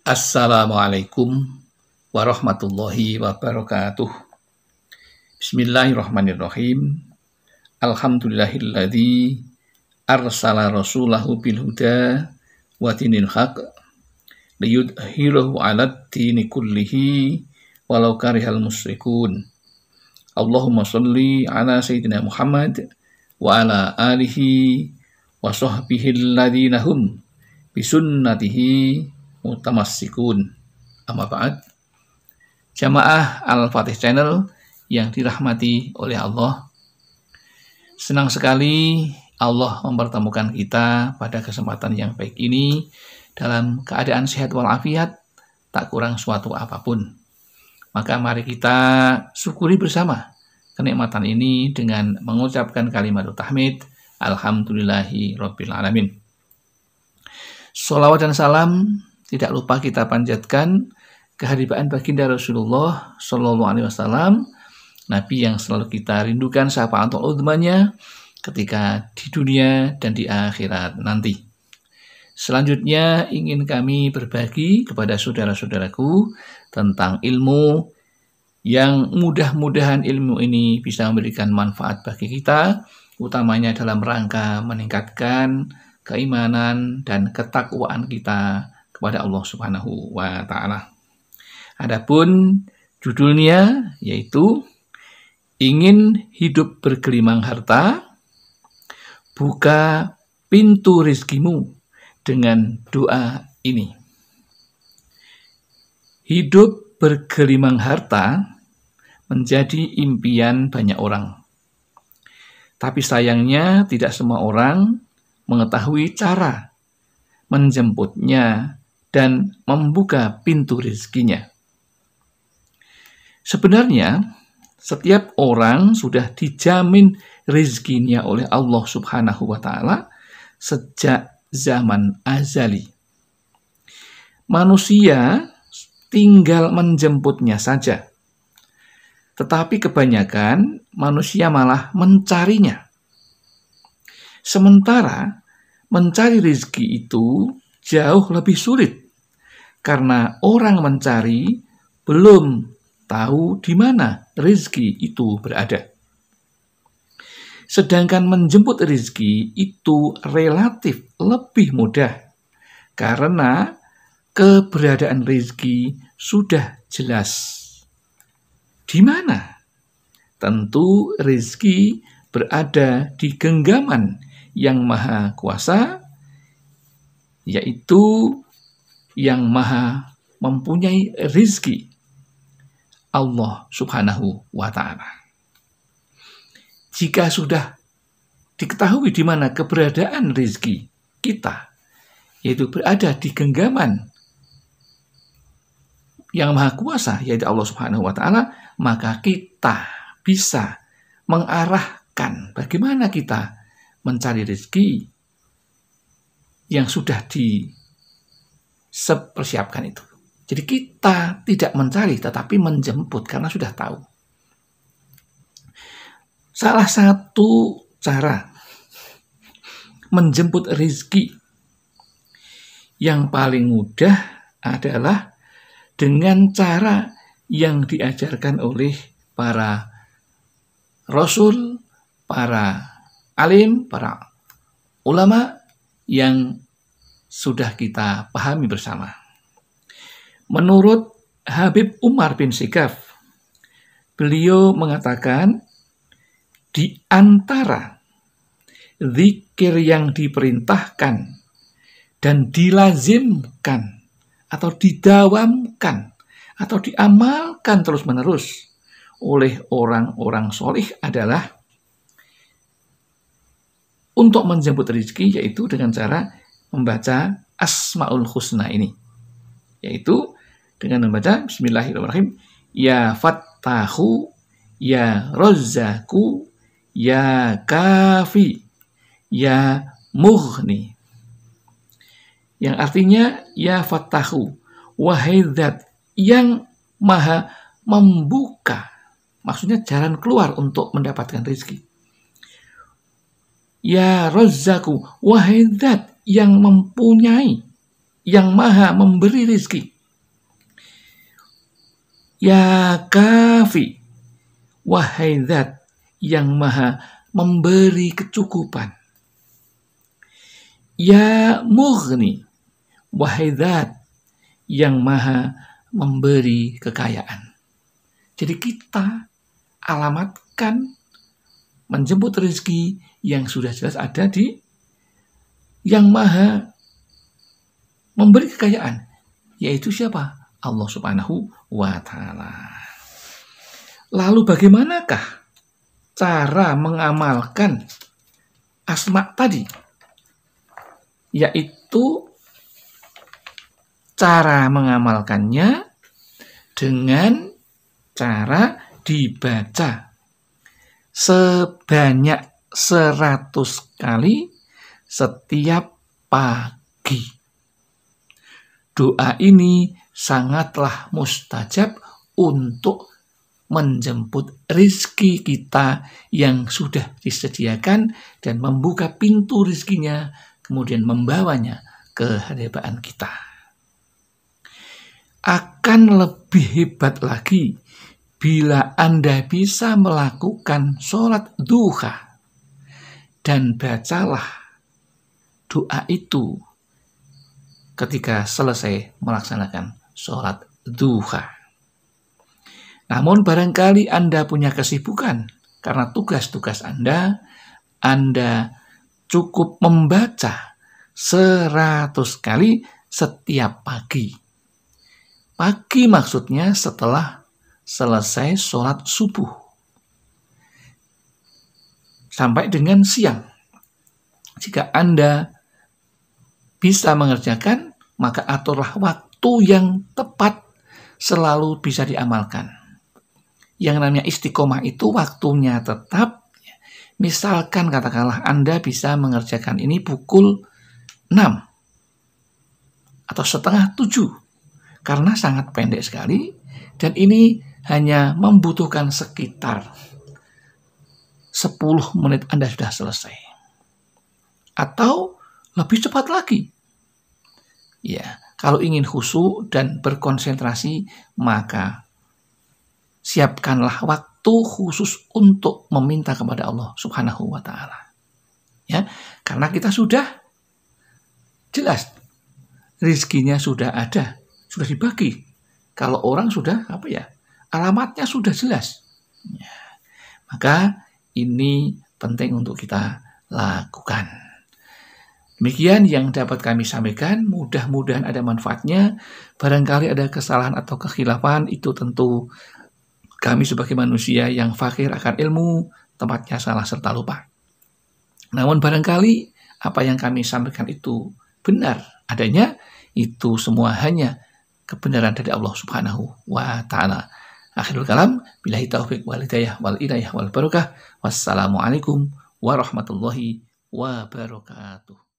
Assalamualaikum warahmatullahi wabarakatuh. Bismillahirrahmanirrahim. Alhamdulillahilladzi arsala rasulahu bil huda wa dinil haq liyudhhirahu 'ala dini kullihi walau karihal musyrikun. Allahumma shalli ala sayyidina Muhammad wa ala alihi wa sahbihi alladzina hum bisunnatihi mutamassikun. Amma ba'd. Jamaah Al-Fatih Channel yang dirahmati oleh Allah. Senang sekali Allah mempertemukan kita pada kesempatan yang baik ini dalam keadaan sehat walafiat, tak kurang suatu apapun. Maka mari kita syukuri bersama kenikmatan ini dengan mengucapkan kalimat tahmid Alhamdulillahi Rabbil Alamin. Salawat dan salam tidak lupa kita panjatkan kehadiran baginda Rasulullah Shallallahu Alaihi Wasallam, Nabi yang selalu kita rindukan siapa untuk utamanya ketika di dunia dan di akhirat nanti. Selanjutnya ingin kami berbagi kepada saudara-saudaraku tentang ilmu yang mudah-mudahan ilmu ini bisa memberikan manfaat bagi kita, utamanya dalam rangka meningkatkan keimanan dan ketakwaan kita kepada Allah Subhanahu wa taala. Adapun judulnya yaitu ingin hidup bergelimang harta, buka pintu rizkimu dengan doa ini. Hidup bergelimang harta menjadi impian banyak orang. Tapi sayangnya tidak semua orang mengetahui cara menjemputnya dan membuka pintu rezekinya. Sebenarnya, setiap orang sudah dijamin rezekinya oleh Allah Subhanahu wa Ta'ala sejak zaman azali. Manusia tinggal menjemputnya saja, tetapi kebanyakan manusia malah mencarinya. Sementara mencari rezeki itu jauh lebih sulit karena orang mencari belum tahu di mana rezeki itu berada. Sedangkan menjemput rezeki itu relatif lebih mudah karena keberadaan rezeki sudah jelas. Di mana? Tentu rezeki berada di genggaman yang maha kuasa, yaitu yang maha mempunyai rizki Allah subhanahu wa ta'ala. Jika sudah diketahui di mana keberadaan rizki kita, yaitu berada di genggaman yang maha kuasa, yaitu Allah subhanahu wa ta'ala, maka kita bisa mengarahkan bagaimana kita mencari rezeki yang sudah di sepersiapkan itu. Jadi kita tidak mencari tetapi menjemput karena sudah tahu. Salah satu cara menjemput rezeki yang paling mudah adalah dengan cara yang diajarkan oleh para rasul, para alim, para ulama yang sudah kita pahami bersama. Menurut Habib Umar bin Sikaf, beliau mengatakan di antara zikir yang diperintahkan dan dilazimkan atau didawamkan atau diamalkan terus-menerus oleh orang-orang solih adalah untuk menjemput rezeki yaitu dengan cara membaca Asmaul Husna ini. Yaitu dengan membaca Bismillahirrahmanirrahim. Ya Fattahu, Ya Rozzaku, Ya Kafi, Ya Mughni. Yang artinya Ya Fattahu, Wahai yang maha membuka. Maksudnya jalan keluar untuk mendapatkan rezeki. Ya Rozaku, wahai zat yang mempunyai, yang maha memberi rizki. Ya Kafi, wahai zat yang maha memberi kecukupan. Ya Mughni, wahai zat yang maha memberi kekayaan. Jadi kita alamatkan menjemput rezeki yang sudah jelas ada di yang maha memberi kekayaan yaitu siapa? Allah Subhanahu wa taala. Lalu bagaimanakah cara mengamalkan asma tadi? Yaitu cara mengamalkannya dengan cara dibaca sebanyak seratus kali setiap pagi. Doa ini sangatlah mustajab untuk menjemput rizki kita yang sudah disediakan dan membuka pintu rizkinya, kemudian membawanya ke hadapan kita. Akan lebih hebat lagi bila Anda bisa melakukan sholat duha dan bacalah doa itu ketika selesai melaksanakan sholat duha. Namun barangkali Anda punya kesibukan karena tugas-tugas Anda, Anda cukup membaca seratus kali setiap pagi. Pagi maksudnya setelah selesai sholat subuh sampai dengan siang. Jika Anda bisa mengerjakan, maka aturlah waktu yang tepat selalu bisa diamalkan. Yang namanya istiqomah itu waktunya tetap. Misalkan katakanlah Anda bisa mengerjakan ini pukul 6 atau setengah 7 karena sangat pendek sekali dan ini hanya membutuhkan sekitar 10 menit Anda sudah selesai. Atau lebih cepat lagi. Ya, kalau ingin khusyuk dan berkonsentrasi, maka siapkanlah waktu khusus untuk meminta kepada Allah Subhanahu wa taala. Ya, karena kita sudah jelas rizkinya sudah ada, sudah dibagi. Kalau orang sudah apa ya? Alamatnya sudah jelas. Ya. Maka ini penting untuk kita lakukan. Demikian yang dapat kami sampaikan, mudah-mudahan ada manfaatnya. Barangkali ada kesalahan atau kekhilafan, itu tentu kami sebagai manusia yang fakir akan ilmu, tempatnya salah serta lupa. Namun barangkali apa yang kami sampaikan itu benar adanya, itu semua hanya kebenaran dari Allah Subhanahu wa taala. Akhirul kalam, bilahi taufik wal hidayah wal inayah wal barokah. Wassalamualaikum warahmatullahi wabarakatuh.